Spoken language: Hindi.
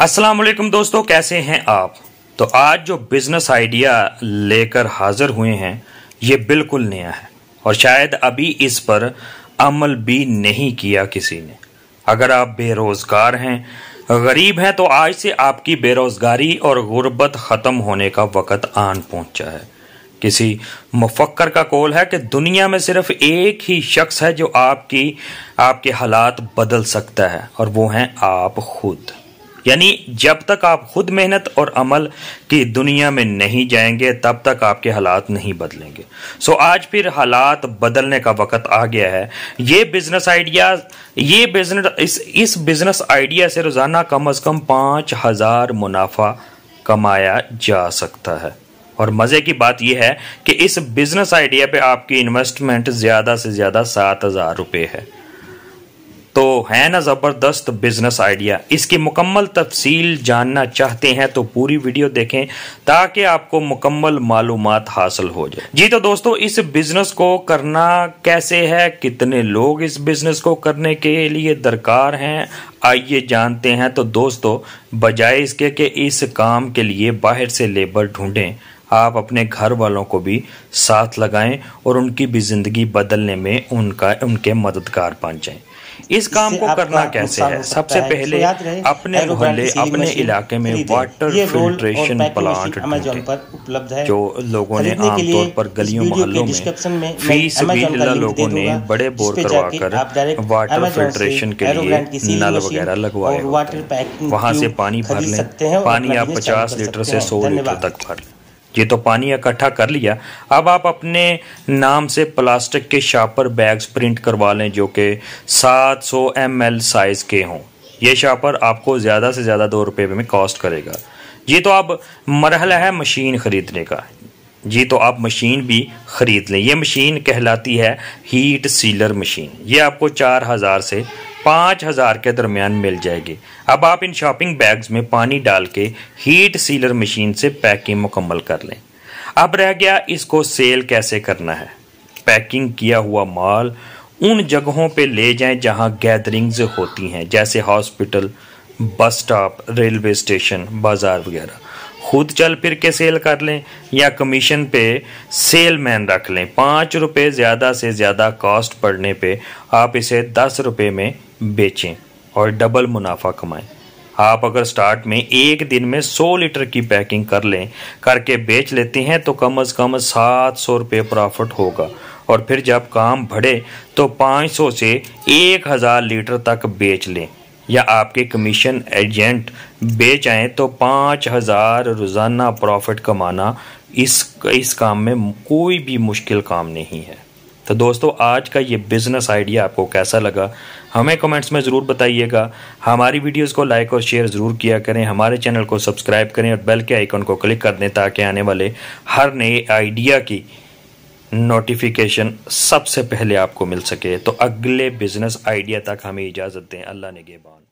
अस्सलाम वालेकुम दोस्तों कैसे हैं आप तो आज जो बिज़नेस आइडिया लेकर हाज़िर हुए हैं ये बिल्कुल नया है और शायद अभी इस पर अमल भी नहीं किया किसी ने अगर आप बेरोज़गार हैं गरीब हैं तो आज से आपकी बेरोज़गारी और गुर्बत ख़त्म होने का वक़्त आन पहुंचा है किसी मुफक्कर का कॉल है कि दुनिया में सिर्फ एक ही शख्स है जो आपकी आपके हालात बदल सकता है और वो हैं आप खुद यानी जब तक आप खुद मेहनत और अमल की दुनिया में नहीं जाएंगे तब तक आपके हालात नहीं बदलेंगे सो आज फिर हालात बदलने का वक्त आ गया है ये बिजनेस आइडिया ये बिजनेस इस इस बिजनेस आइडिया से रोज़ाना कम अज़ कम पांच हज़ार मुनाफा कमाया जा सकता है और मज़े की बात यह है कि इस बिज़नेस आइडिया पे आपकी इन्वेस्टमेंट ज़्यादा से ज़्यादा सात हज़ार रुपए है तो है ना ज़बरदस्त बिजनेस आइडिया इसकी मुकम्मल तफसील जानना चाहते हैं तो पूरी वीडियो देखें ताकि आपको मुकम्मल मालूम हासिल हो जाए जी तो दोस्तों इस बिजनेस को करना कैसे है कितने लोग इस बिजनेस को करने के लिए दरकार हैं आइए जानते हैं तो दोस्तों बजाय इसके कि इस काम के लिए बाहर से लेबर ढूंढें आप अपने घर वालों को भी साथ लगाएं और उनकी भी ज़िंदगी बदलने में उनका उनके मददगार बन इस काम को करना कैसे है सबसे पहले तो अपने मोहल्ले अपने इलाके में वाटर फिल्ट्रेशन प्लांट अमेजोन पर उपलब्ध है जो लोगों ने आमतौर पर गलियों मोहल्लों में फीस लोगों ने बड़े बोर करवा कर वाटर फिल्ट्रेशन के लिए नल वगैरह लगवाए वहाँ से पानी भर लें पानी आप पचास लीटर से सौ लीटर तक भर लें ये तो पानी इकट्ठा कर लिया अब आप अपने नाम से प्लास्टिक के शापर बैग्स प्रिंट करवा लें जो कि 700 सौ साइज़ के हों ये शापर आपको ज़्यादा से ज़्यादा दो रुपये में कॉस्ट करेगा ये तो अब मरहला है मशीन ख़रीदने का जी तो आप मशीन भी ख़रीद लें ये मशीन कहलाती है हीट सीलर मशीन ये आपको चार हज़ार से पाँच हज़ार के दरमियान मिल जाएगी अब आप इन शॉपिंग बैग्स में पानी डाल के हीट सीलर मशीन से पैकिंग मुकम्मल कर लें अब रह गया इसको सेल कैसे करना है पैकिंग किया हुआ माल उन जगहों पे ले जाएं जहां गैदरिंग्स होती हैं जैसे hospital bus stop railway station बाज़ार वगैरह खुद चल फिर के सेल कर लें या कमीशन पे सेल मैन रख लें पाँच रुपये ज़्यादा से ज़्यादा कॉस्ट पड़ने पे आप इसे दस रुपये में बेचें और डबल मुनाफा कमाएं आप अगर स्टार्ट में एक दिन में 100 लीटर की पैकिंग कर लें करके बेच लेते हैं तो कम अज़ कम सात सौ रुपये प्रॉफिट होगा और फिर जब काम बढ़े तो 500 से 1000 लीटर तक बेच लें या आपके कमीशन एजेंट बेच आए तो पाँच हज़ार रोज़ाना प्रॉफिट कमाना इस इस काम में कोई भी मुश्किल काम नहीं है तो दोस्तों आज का ये बिज़नेस आइडिया आपको कैसा लगा हमें कमेंट्स में ज़रूर बताइएगा हमारी वीडियोस को लाइक और शेयर ज़रूर किया करें हमारे चैनल को सब्सक्राइब करें और बेल के आइकन को क्लिक कर दें ताकि आने वाले हर नए आइडिया की नोटिफिकेशन सबसे पहले आपको मिल सके तो अगले बिज़नेस आइडिया तक हमें इजाज़त दें अल्लाह ने गेबान